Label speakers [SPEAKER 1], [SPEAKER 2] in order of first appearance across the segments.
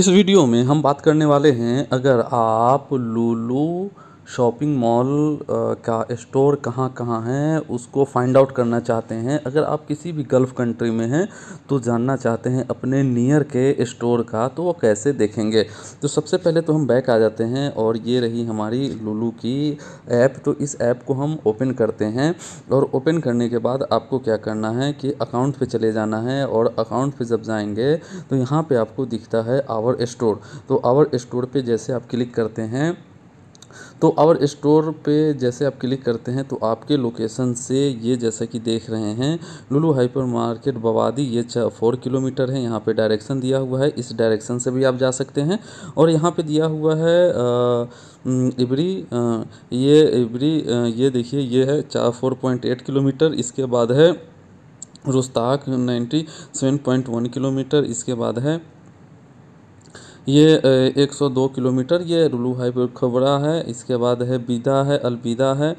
[SPEAKER 1] इस वीडियो में हम बात करने वाले हैं अगर आप लूलू शॉपिंग मॉल का स्टोर कहाँ कहाँ है उसको फाइंड आउट करना चाहते हैं अगर आप किसी भी गल्फ़ कंट्री में हैं तो जानना चाहते हैं अपने नियर के स्टोर का तो वो कैसे देखेंगे तो सबसे पहले तो हम बैक आ जाते हैं और ये रही हमारी लुलू की ऐप तो इस ऐप को हम ओपन करते हैं और ओपन करने के बाद आपको क्या करना है कि अकाउंट पर चले जाना है और अकाउंट पर जब जाएंगे तो यहाँ पर आपको दिखता है आवर स्टोर तो आवर स्टोर पर जैसे आप क्लिक करते हैं तो और स्टोर पे जैसे आप क्लिक करते हैं तो आपके लोकेशन से ये जैसा कि देख रहे हैं लुलू हाइपर मार्केट बवादी ये फोर किलोमीटर है यहाँ पे डायरेक्शन दिया हुआ है इस डायरेक्शन से भी आप जा सकते हैं और यहाँ पे दिया हुआ है आ, इबरी ये इबरी ये देखिए ये है चार फोर पॉइंट एट किलोमीटर इसके बाद है Rustaq ninety seven point one kilometre इसके बाद है ये एक सौ दो किलोमीटर ये रुलू हाईवे खबरा है इसके बाद है बीदा है अलबीदा है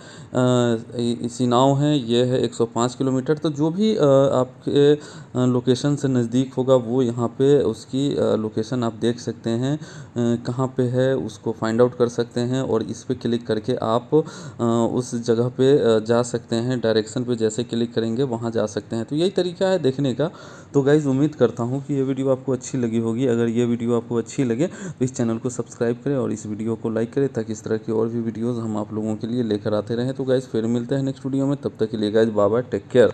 [SPEAKER 1] सिनाव है ये है 105 किलोमीटर तो जो भी आपके लोकेशन से नज़दीक होगा वो यहाँ पे उसकी लोकेशन आप देख सकते हैं कहाँ पे है उसको फाइंड आउट कर सकते हैं और इस पर क्लिक करके आप उस जगह पे जा सकते हैं डायरेक्शन पे जैसे क्लिक करेंगे वहाँ जा सकते हैं तो यही तरीका है देखने का तो गाइज़ उम्मीद करता हूँ कि ये वीडियो आपको अच्छी लगी होगी अगर ये वीडियो आपको अच्छी अच्छी लगे तो इस चैनल को सब्सक्राइब करें और इस वीडियो को लाइक करें ताकि इस तरह की और भी वीडियोज़ हम आप लोगों के लिए लेकर आते रहें तो गाइज़ फिर मिलते हैं नेक्स्ट वीडियो में तब तक के लिए गाइज बाबा टेक केयर